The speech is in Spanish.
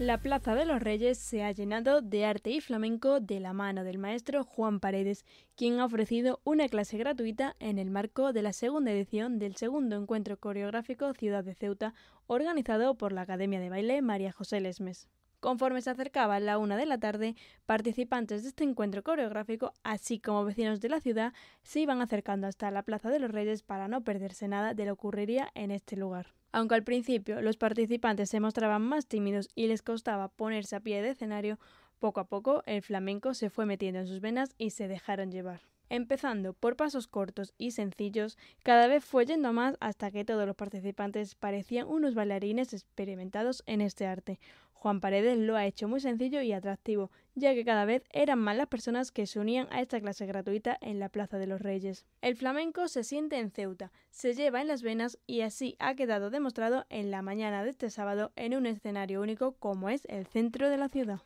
La Plaza de los Reyes se ha llenado de arte y flamenco de la mano del maestro Juan Paredes, quien ha ofrecido una clase gratuita en el marco de la segunda edición del segundo encuentro coreográfico Ciudad de Ceuta, organizado por la Academia de Baile María José Lesmes. Conforme se acercaba la una de la tarde, participantes de este encuentro coreográfico, así como vecinos de la ciudad, se iban acercando hasta la Plaza de los Reyes para no perderse nada de lo que ocurriría en este lugar. Aunque al principio los participantes se mostraban más tímidos y les costaba ponerse a pie de escenario, poco a poco el flamenco se fue metiendo en sus venas y se dejaron llevar. Empezando por pasos cortos y sencillos, cada vez fue yendo más hasta que todos los participantes parecían unos bailarines experimentados en este arte, Juan Paredes lo ha hecho muy sencillo y atractivo, ya que cada vez eran más las personas que se unían a esta clase gratuita en la Plaza de los Reyes. El flamenco se siente en Ceuta, se lleva en las venas y así ha quedado demostrado en la mañana de este sábado en un escenario único como es el centro de la ciudad.